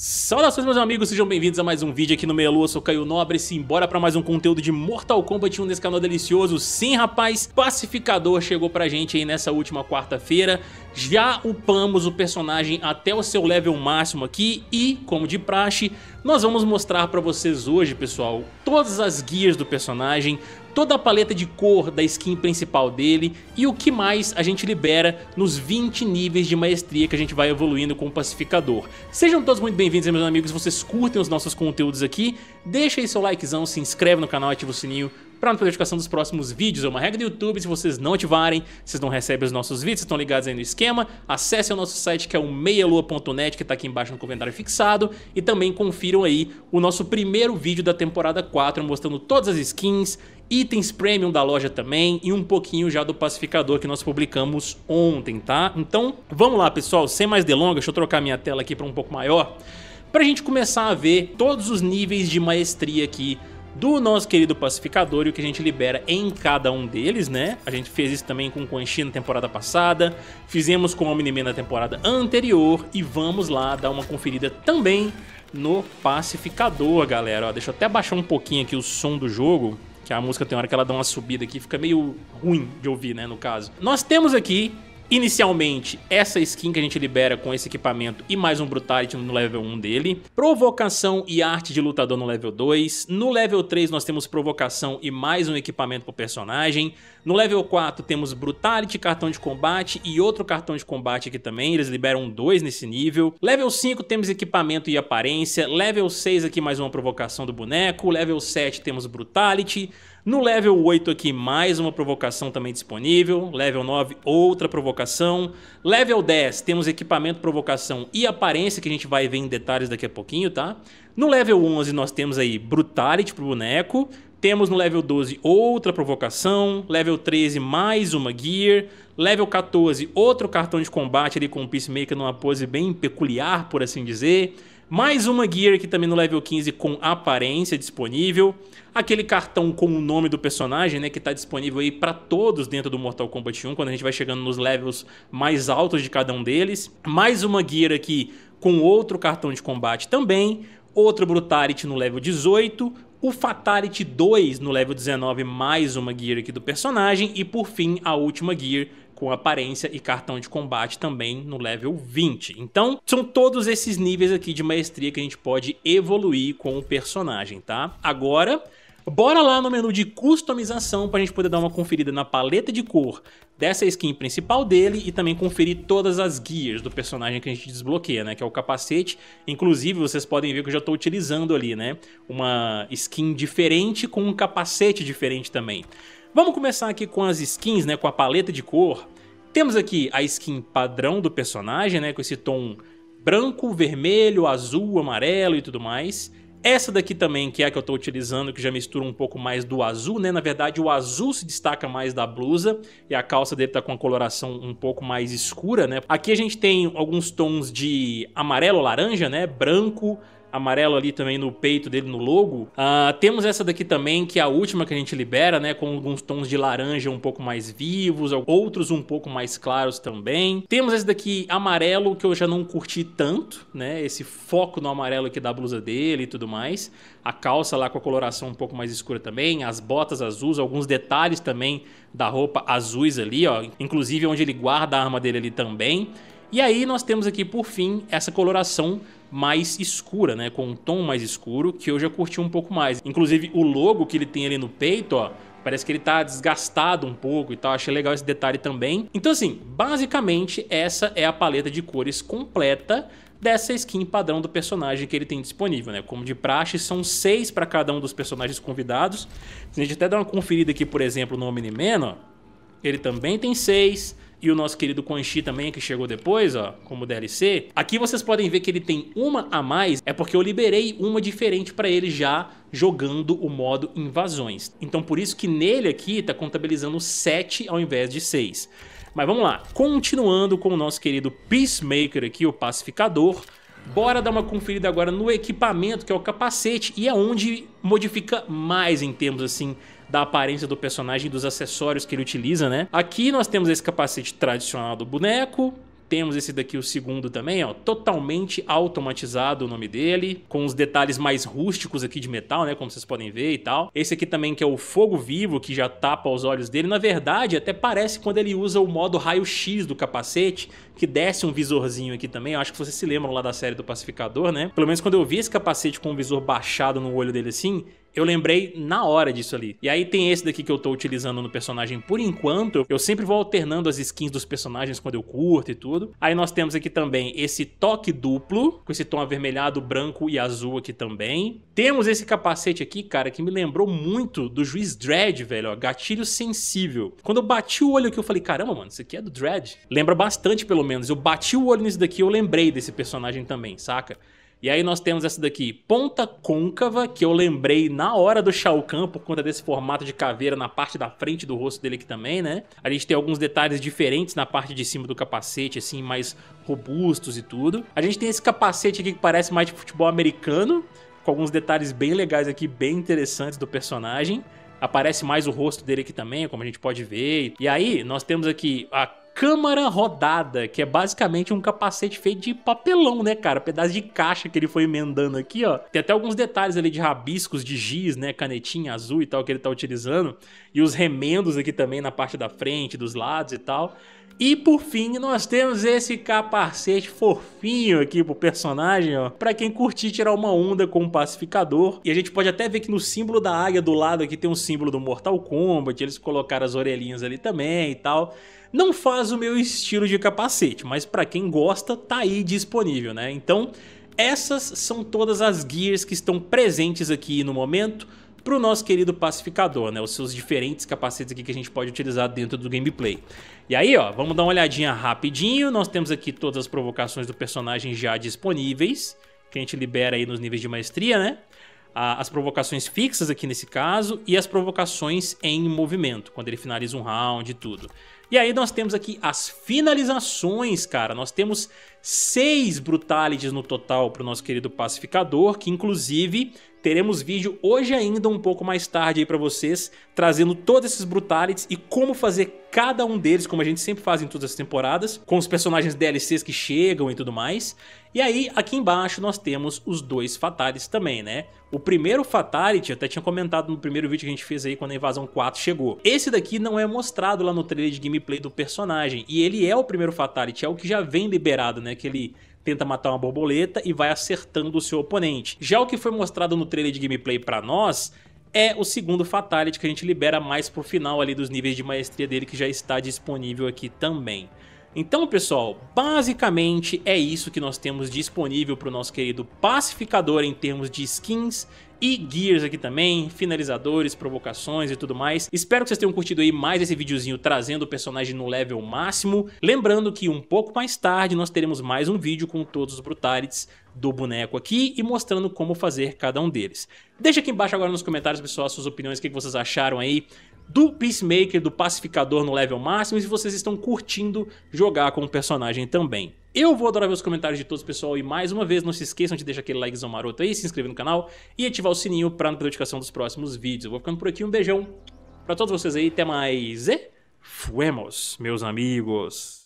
Saudações meus amigos, sejam bem-vindos a mais um vídeo aqui no Meia Lua, sou Caio Nobre sim, bora pra mais um conteúdo de Mortal Kombat 1 nesse canal delicioso. Sim rapaz, Pacificador chegou pra gente aí nessa última quarta-feira, já upamos o personagem até o seu level máximo aqui e, como de praxe, nós vamos mostrar pra vocês hoje pessoal, todas as guias do personagem, toda a paleta de cor da skin principal dele e o que mais a gente libera nos 20 níveis de maestria que a gente vai evoluindo com o pacificador. Sejam todos muito bem-vindos, meus amigos, vocês curtem os nossos conteúdos aqui, deixa aí seu likezão, se inscreve no canal, ativa o sininho, para não perder a notificação dos próximos vídeos. É uma regra do YouTube, se vocês não ativarem, vocês não recebem os nossos vídeos, estão ligados aí no esquema. Acesse o nosso site que é o meialua.net, que está aqui embaixo no comentário fixado. E também confiram aí o nosso primeiro vídeo da temporada 4, mostrando todas as skins, itens premium da loja também e um pouquinho já do pacificador que nós publicamos ontem, tá? Então, vamos lá, pessoal, sem mais delongas, deixa eu trocar minha tela aqui para um pouco maior, para a gente começar a ver todos os níveis de maestria aqui do nosso querido pacificador e o que a gente libera em cada um deles, né? A gente fez isso também com o Quan Chi na temporada passada, fizemos com o Omni-Man na temporada anterior e vamos lá dar uma conferida também no pacificador, galera. Ó, deixa eu até baixar um pouquinho aqui o som do jogo, que a música tem hora que ela dá uma subida aqui, fica meio ruim de ouvir, né, no caso. Nós temos aqui Inicialmente, essa skin que a gente libera com esse equipamento e mais um Brutality no level 1 dele. Provocação e arte de lutador no level 2. No level 3 nós temos provocação e mais um equipamento pro personagem. No level 4 temos Brutality, cartão de combate e outro cartão de combate aqui também. Eles liberam dois nesse nível. Level 5 temos equipamento e aparência. Level 6 aqui mais uma provocação do boneco. Level 7 temos Brutality. No level 8 aqui, mais uma provocação também disponível. Level 9, outra provocação. Level 10, temos equipamento, provocação e aparência, que a gente vai ver em detalhes daqui a pouquinho, tá? No level 11, nós temos aí Brutality pro boneco. Temos no level 12 outra provocação, level 13 mais uma gear, level 14 outro cartão de combate ali com o Peacemaker numa pose bem peculiar, por assim dizer. Mais uma gear aqui também no level 15 com aparência disponível. Aquele cartão com o nome do personagem, né, que está disponível aí para todos dentro do Mortal Kombat 1, quando a gente vai chegando nos levels mais altos de cada um deles. Mais uma gear aqui com outro cartão de combate também, outro Brutality no level 18, o Fatality 2 no level 19, mais uma gear aqui do personagem, e por fim a última gear com aparência e cartão de combate também no level 20. Então, são todos esses níveis aqui de maestria que a gente pode evoluir com o personagem, tá? Agora, Bora lá no menu de customização para a gente poder dar uma conferida na paleta de cor dessa skin principal dele e também conferir todas as guias do personagem que a gente desbloqueia, né? Que é o capacete. Inclusive, vocês podem ver que eu já estou utilizando ali, né? Uma skin diferente com um capacete diferente também. Vamos começar aqui com as skins, né, com a paleta de cor. Temos aqui a skin padrão do personagem, né, com esse tom branco, vermelho, azul, amarelo e tudo mais. Essa daqui também, que é a que eu estou utilizando, que já mistura um pouco mais do azul, né? Na verdade, o azul se destaca mais da blusa e a calça dele tá com a coloração um pouco mais escura, né? Aqui a gente tem alguns tons de amarelo, laranja, né? Branco, amarelo ali também no peito dele, no logo. Uh, temos essa daqui também, que é a última que a gente libera, né? Com alguns tons de laranja um pouco mais vivos, outros um pouco mais claros também. Temos esse daqui amarelo, que eu já não curti tanto, né? Esse foco no amarelo aqui da blusa dele e tudo mais. A calça lá com a coloração um pouco mais escura também, as botas azuis, alguns detalhes também da roupa azuis ali, ó. Inclusive onde ele guarda a arma dele ali também. E aí nós temos aqui, por fim, essa coloração mais escura, né? Com um tom mais escuro, que eu já curti um pouco mais. Inclusive, o logo que ele tem ali no peito, ó, Parece que ele tá desgastado um pouco e tal. Achei legal esse detalhe também. Então, assim, basicamente, essa é a paleta de cores completa dessa skin padrão do personagem que ele tem disponível, né? Como de praxe, são seis para cada um dos personagens convidados. Se a gente até dar uma conferida aqui, por exemplo, no Omni-Man, ó, ele também tem seis e o nosso querido Quan Chi também, que chegou depois, ó, como DLC. Aqui vocês podem ver que ele tem uma a mais, é porque eu liberei uma diferente para ele já jogando o modo invasões. Então por isso que nele aqui tá contabilizando 7 ao invés de 6. Mas vamos lá, continuando com o nosso querido Peacemaker aqui, o pacificador, Bora dar uma conferida agora no equipamento, que é o capacete, e é onde modifica mais em termos assim da aparência do personagem, e dos acessórios que ele utiliza, né? Aqui nós temos esse capacete tradicional do boneco, temos esse daqui, o segundo também, ó, totalmente automatizado o nome dele, com os detalhes mais rústicos aqui de metal, né, como vocês podem ver e tal. Esse aqui também que é o fogo vivo, que já tapa os olhos dele. Na verdade, até parece quando ele usa o modo raio-x do capacete, que desce um visorzinho aqui também. Eu acho que vocês se lembram lá da série do Pacificador, né? Pelo menos quando eu vi esse capacete com o visor baixado no olho dele assim, eu lembrei na hora disso ali. E aí tem esse daqui que eu tô utilizando no personagem por enquanto. Eu sempre vou alternando as skins dos personagens quando eu curto e tudo. Aí nós temos aqui também esse toque duplo, com esse tom avermelhado, branco e azul aqui também. Temos esse capacete aqui, cara, que me lembrou muito do Juiz Dredd, velho, ó, gatilho sensível. Quando eu bati o olho aqui, eu falei, caramba, mano, isso aqui é do Dredd. Lembra bastante, pelo menos. Eu bati o olho nisso daqui, eu lembrei desse personagem também, saca? E aí nós temos essa daqui, ponta côncava, que eu lembrei na hora do Shao Kahn por conta desse formato de caveira na parte da frente do rosto dele aqui também, né? A gente tem alguns detalhes diferentes na parte de cima do capacete, assim, mais robustos e tudo. A gente tem esse capacete aqui que parece mais de futebol americano, com alguns detalhes bem legais aqui, bem interessantes do personagem aparece mais o rosto dele aqui também, como a gente pode ver. E aí, nós temos aqui a câmara rodada, que é basicamente um capacete feito de papelão, né, cara? Um pedaço de caixa que ele foi emendando aqui, ó. Tem até alguns detalhes ali de rabiscos, de giz, né? Canetinha azul e tal que ele tá utilizando. E os remendos aqui também na parte da frente, dos lados e tal. E por fim, nós temos esse capacete fofinho aqui pro personagem, ó. Pra quem curtir tirar uma onda com o um pacificador. E a gente pode até ver que no símbolo da águia do lado aqui tem um símbolo do Mortal Kombat. Eles colocaram as orelhinhas ali também e tal. Não faz o meu estilo de capacete, mas pra quem gosta, tá aí disponível, né? Então, essas são todas as gears que estão presentes aqui no momento para o nosso querido pacificador, né? Os seus diferentes capacetes aqui que a gente pode utilizar dentro do gameplay. E aí, ó, vamos dar uma olhadinha rapidinho. Nós temos aqui todas as provocações do personagem já disponíveis, que a gente libera aí nos níveis de maestria, né? As provocações fixas aqui nesse caso e as provocações em movimento, quando ele finaliza um round e tudo. E aí nós temos aqui as finalizações, cara. Nós temos seis brutalities no total para o nosso querido pacificador, que inclusive teremos vídeo hoje ainda um pouco mais tarde aí para vocês, trazendo todos esses brutalities e como fazer cada um deles, como a gente sempre faz em todas as temporadas, com os personagens DLCs que chegam e tudo mais. E aí, aqui embaixo nós temos os dois fatalities também, né? O primeiro fatality, eu até tinha comentado no primeiro vídeo que a gente fez aí quando a Invasão 4 chegou. Esse daqui não é mostrado lá no trailer de Game gameplay do personagem. E ele é o primeiro Fatality, é o que já vem liberado, né? Que ele tenta matar uma borboleta e vai acertando o seu oponente. Já o que foi mostrado no trailer de gameplay pra nós é o segundo Fatality que a gente libera mais pro final ali dos níveis de maestria dele que já está disponível aqui também. Então pessoal, basicamente é isso que nós temos disponível para o nosso querido pacificador em termos de skins e Gears aqui também, finalizadores, provocações e tudo mais. Espero que vocês tenham curtido aí mais esse videozinho trazendo o personagem no level máximo. Lembrando que um pouco mais tarde nós teremos mais um vídeo com todos os Brutalities do boneco aqui e mostrando como fazer cada um deles. Deixa aqui embaixo agora nos comentários, pessoal, suas opiniões, o que vocês acharam aí do Peacemaker, do Pacificador no level máximo e se vocês estão curtindo jogar com o personagem também. Eu vou adorar ver os comentários de todos, pessoal. E mais uma vez, não se esqueçam de deixar aquele likezão maroto aí, se inscrever no canal e ativar o sininho para não perder notificação dos próximos vídeos. Eu vou ficando por aqui. Um beijão para todos vocês aí. Até mais. E fuemos, meus amigos.